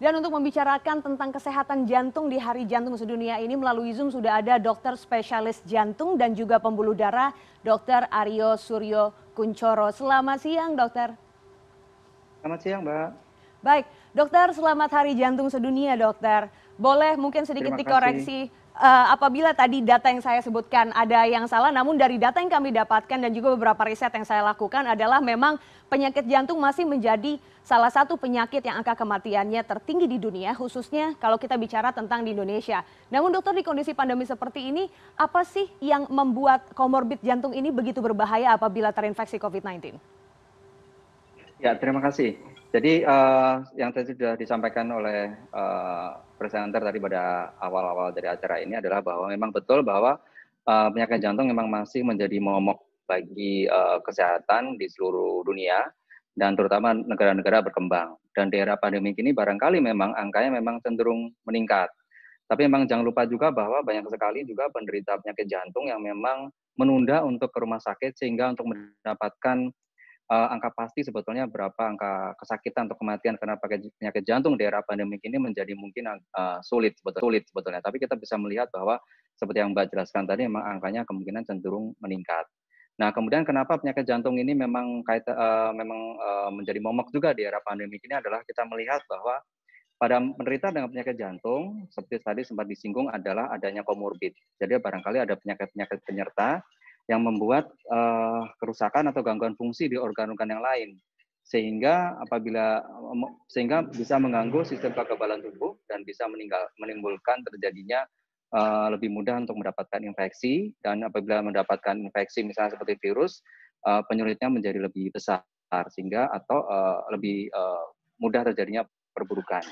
Dan untuk membicarakan tentang kesehatan jantung di Hari Jantung Sedunia ini melalui Zoom sudah ada dokter spesialis jantung dan juga pembuluh darah dokter Aryo Suryo Kuncoro. Selamat siang dokter. Selamat siang Mbak. Baik, dokter selamat Hari Jantung Sedunia dokter. Boleh mungkin sedikit dikoreksi uh, apabila tadi data yang saya sebutkan ada yang salah, namun dari data yang kami dapatkan dan juga beberapa riset yang saya lakukan adalah memang penyakit jantung masih menjadi salah satu penyakit yang angka kematiannya tertinggi di dunia, khususnya kalau kita bicara tentang di Indonesia. Namun dokter di kondisi pandemi seperti ini, apa sih yang membuat komorbid jantung ini begitu berbahaya apabila terinfeksi COVID-19? Ya, terima kasih. Jadi uh, yang tadi sudah disampaikan oleh uh, presenter tadi pada awal-awal dari acara ini adalah bahwa memang betul bahwa uh, penyakit jantung memang masih menjadi momok bagi uh, kesehatan di seluruh dunia dan terutama negara-negara berkembang. Dan di era pandemi ini barangkali memang angkanya memang cenderung meningkat. Tapi memang jangan lupa juga bahwa banyak sekali juga penderita penyakit jantung yang memang menunda untuk ke rumah sakit sehingga untuk mendapatkan uh, angka pasti sebetulnya berapa angka kesakitan atau kematian karena pakai penyakit jantung di era pandemi ini menjadi mungkin uh, sulit sebetulnya, sulit sebetulnya. Tapi kita bisa melihat bahwa seperti yang Mbak jelaskan tadi, memang angkanya kemungkinan cenderung meningkat. Nah, kemudian kenapa penyakit jantung ini memang kait, uh, memang uh, menjadi momok juga di era pandemi ini adalah kita melihat bahwa pada penderita dengan penyakit jantung, seperti tadi sempat disinggung adalah adanya komorbid. Jadi barangkali ada penyakit-penyakit penyerta yang membuat uh, kerusakan atau gangguan fungsi di organ-organ yang lain sehingga apabila sehingga bisa mengganggu sistem kekebalan tubuh dan bisa meninggal menimbulkan terjadinya uh, lebih mudah untuk mendapatkan infeksi dan apabila mendapatkan infeksi misalnya seperti virus uh, penyulitnya menjadi lebih besar sehingga atau uh, lebih uh, mudah terjadinya perburukan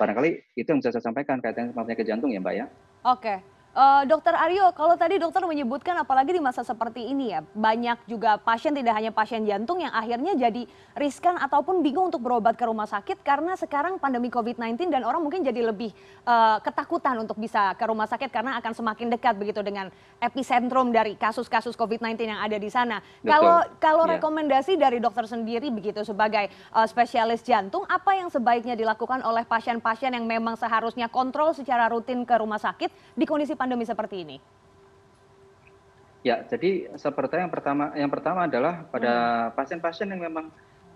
barangkali itu yang bisa saya sampaikan kaitannya sama penyakit jantung ya mbak ya oke okay. Uh, dokter Aryo, kalau tadi dokter menyebutkan apalagi di masa seperti ini ya, banyak juga pasien tidak hanya pasien jantung yang akhirnya jadi riskan ataupun bingung untuk berobat ke rumah sakit karena sekarang pandemi COVID-19 dan orang mungkin jadi lebih uh, ketakutan untuk bisa ke rumah sakit karena akan semakin dekat begitu dengan epicentrum dari kasus-kasus COVID-19 yang ada di sana. Betul. Kalau kalau yeah. rekomendasi dari dokter sendiri begitu sebagai uh, spesialis jantung, apa yang sebaiknya dilakukan oleh pasien-pasien yang memang seharusnya kontrol secara rutin ke rumah sakit di kondisi pandemi pandemi seperti ini? Ya, jadi seperti yang pertama yang pertama adalah pada hmm. pasien-pasien yang memang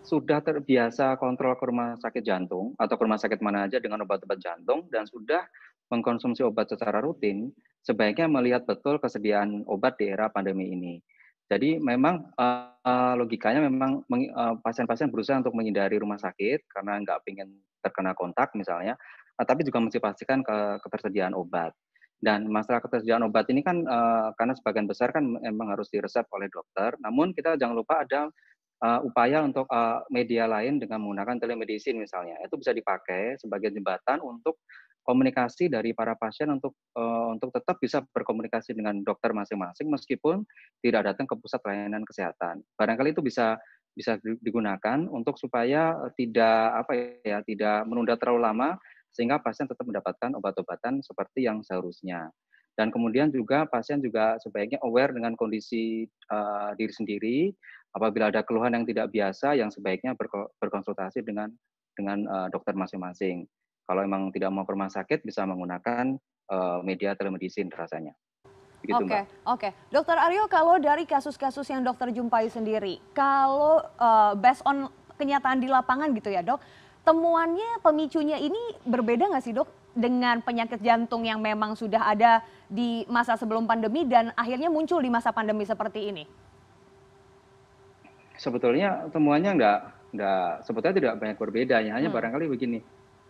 sudah terbiasa kontrol ke rumah sakit jantung atau ke rumah sakit mana aja dengan obat-obat jantung dan sudah mengkonsumsi obat secara rutin, sebaiknya melihat betul kesediaan obat di era pandemi ini. Jadi memang uh, logikanya memang eh, pasien-pasien uh, berusaha untuk menghindari rumah sakit karena nggak ingin terkena kontak misalnya, uh, tapi juga mesti pastikan ke ketersediaan obat. Dan masalah ketersediaan obat ini kan uh, karena sebagian besar kan memang harus diresep oleh dokter. Namun kita jangan lupa ada uh, upaya untuk uh, media lain dengan menggunakan telemedicine misalnya. Itu bisa dipakai sebagai jembatan untuk komunikasi dari para pasien untuk uh, untuk tetap bisa berkomunikasi dengan dokter masing-masing meskipun tidak datang ke pusat layanan kesehatan. Barangkali itu bisa bisa digunakan untuk supaya tidak apa ya tidak menunda terlalu lama sehingga pasien tetap mendapatkan obat-obatan seperti yang seharusnya. Dan kemudian juga pasien juga sebaiknya aware dengan kondisi uh, diri sendiri. Apabila ada keluhan yang tidak biasa, yang sebaiknya berkonsultasi dengan dengan uh, dokter masing-masing. Kalau memang tidak mau ke rumah sakit, bisa menggunakan uh, media telemedicine rasanya. Oke, oke. Okay, okay. Dokter Aryo, kalau dari kasus-kasus yang dokter jumpai sendiri, kalau uh, based on kenyataan di lapangan gitu ya dok, temuannya pemicunya ini berbeda nggak sih dok dengan penyakit jantung yang memang sudah ada di masa sebelum pandemi dan akhirnya muncul di masa pandemi seperti ini? Sebetulnya temuannya nggak nggak sebetulnya tidak banyak berbeda ya, hanya hmm. barangkali begini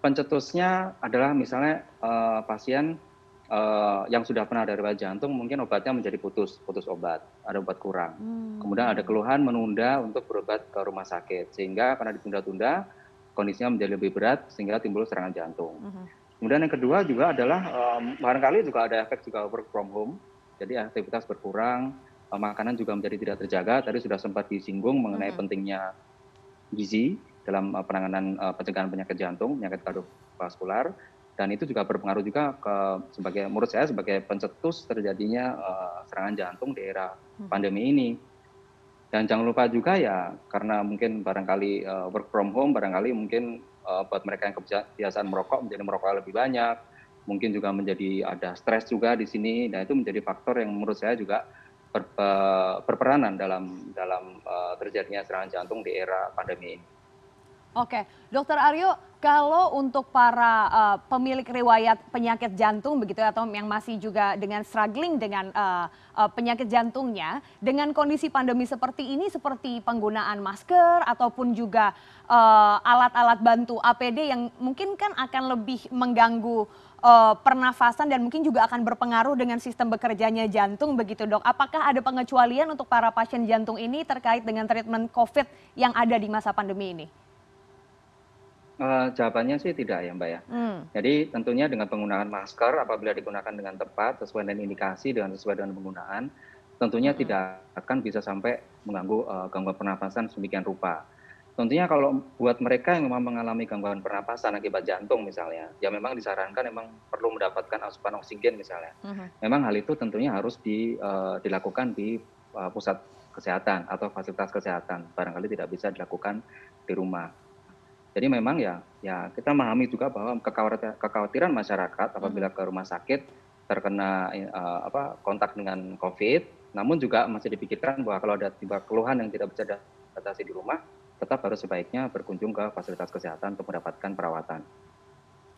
pencetusnya adalah misalnya uh, pasien uh, yang sudah pernah ada riwayat jantung mungkin obatnya menjadi putus putus obat ada obat kurang hmm. kemudian ada keluhan menunda untuk berobat ke rumah sakit sehingga karena ditunda-tunda kondisinya menjadi lebih berat sehingga timbul serangan jantung. Mhm. Kemudian yang kedua juga adalah um, barangkali juga ada efek juga work from home, jadi aktivitas berkurang, um, makanan juga menjadi tidak terjaga. Tadi sudah sempat disinggung mengenai uh-huh. pentingnya gizi dalam uh, penanganan uh, pencegahan penyakit jantung, penyakit kardiovaskular, dan itu juga berpengaruh juga ke sebagai menurut saya sebagai pencetus terjadinya uh, serangan jantung di era uh-huh. pandemi ini. Dan jangan lupa juga ya karena mungkin barangkali uh, work from home barangkali mungkin uh, buat mereka yang kebiasaan merokok menjadi merokok lebih banyak, mungkin juga menjadi ada stres juga di sini. dan itu menjadi faktor yang menurut saya juga ber, eh, berperanan dalam dalam uh, terjadinya serangan jantung di era pandemi ini. Oke, Dokter Aryo, kalau untuk para uh, pemilik riwayat penyakit jantung begitu ya, atau yang masih juga dengan struggling dengan uh, uh, penyakit jantungnya dengan kondisi pandemi seperti ini seperti penggunaan masker ataupun juga alat-alat uh, bantu APD yang mungkin kan akan lebih mengganggu uh, pernafasan dan mungkin juga akan berpengaruh dengan sistem bekerjanya jantung begitu dok. Apakah ada pengecualian untuk para pasien jantung ini terkait dengan treatment COVID yang ada di masa pandemi ini? Uh, jawabannya sih tidak ya Mbak ya. Hmm. Jadi tentunya dengan penggunaan masker apabila digunakan dengan tepat sesuai dengan indikasi dengan sesuai dengan penggunaan tentunya hmm. tidak akan bisa sampai mengganggu uh, gangguan pernapasan sedemikian rupa. Tentunya kalau buat mereka yang memang mengalami gangguan pernapasan akibat jantung misalnya, ya memang disarankan memang perlu mendapatkan asupan oksigen misalnya. Hmm. Memang hal itu tentunya harus di, uh, dilakukan di uh, pusat kesehatan atau fasilitas kesehatan. Barangkali tidak bisa dilakukan di rumah jadi memang ya ya kita memahami juga bahwa kekhawatiran masyarakat apabila hmm. ke rumah sakit terkena eh, apa kontak dengan covid namun juga masih dipikirkan bahwa kalau ada tiba keluhan yang tidak bisa diatasi di rumah tetap harus sebaiknya berkunjung ke fasilitas kesehatan untuk mendapatkan perawatan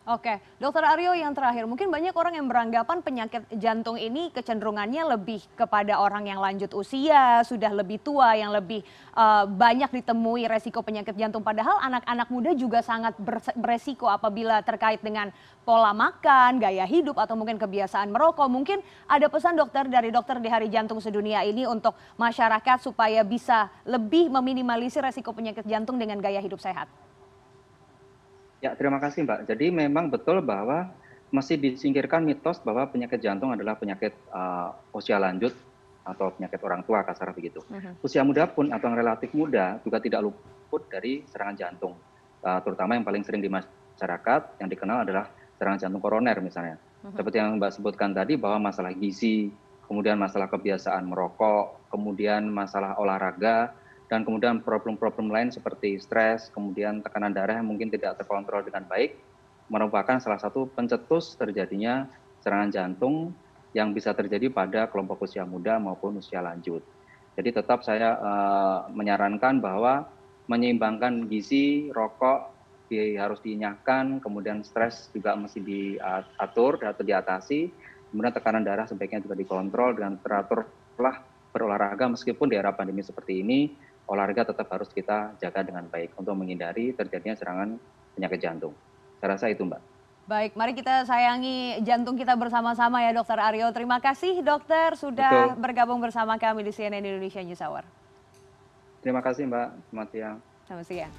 Oke, Dokter Aryo yang terakhir, mungkin banyak orang yang beranggapan penyakit jantung ini kecenderungannya lebih kepada orang yang lanjut usia, sudah lebih tua, yang lebih uh, banyak ditemui resiko penyakit jantung. Padahal anak-anak muda juga sangat beresiko apabila terkait dengan pola makan, gaya hidup, atau mungkin kebiasaan merokok. Mungkin ada pesan dokter dari dokter di Hari Jantung Sedunia ini untuk masyarakat supaya bisa lebih meminimalisir resiko penyakit jantung dengan gaya hidup sehat ya terima kasih mbak jadi memang betul bahwa masih disingkirkan mitos bahwa penyakit jantung adalah penyakit eh, usia lanjut atau penyakit orang tua kasar begitu mm-hmm. usia muda pun atau yang relatif muda juga tidak luput dari serangan jantung eh, terutama yang paling sering di masyarakat yang dikenal adalah serangan jantung koroner misalnya mm-hmm. seperti yang mbak sebutkan tadi bahwa masalah gizi kemudian masalah kebiasaan merokok kemudian masalah olahraga dan kemudian problem-problem lain seperti stres, kemudian tekanan darah yang mungkin tidak terkontrol dengan baik, merupakan salah satu pencetus terjadinya serangan jantung yang bisa terjadi pada kelompok usia muda maupun usia lanjut. Jadi tetap saya uh, menyarankan bahwa menyeimbangkan gizi, rokok di, harus dinyahkan, kemudian stres juga mesti diatur atau diatasi, kemudian tekanan darah sebaiknya juga dikontrol dengan teraturlah berolahraga meskipun di era pandemi seperti ini olahraga tetap harus kita jaga dengan baik untuk menghindari terjadinya serangan penyakit jantung. Saya rasa itu Mbak. Baik, mari kita sayangi jantung kita bersama-sama ya Dokter Aryo. Terima kasih Dokter sudah Betul. bergabung bersama kami di CNN Indonesia News Hour. Terima kasih Mbak, selamat siang. Selamat siang.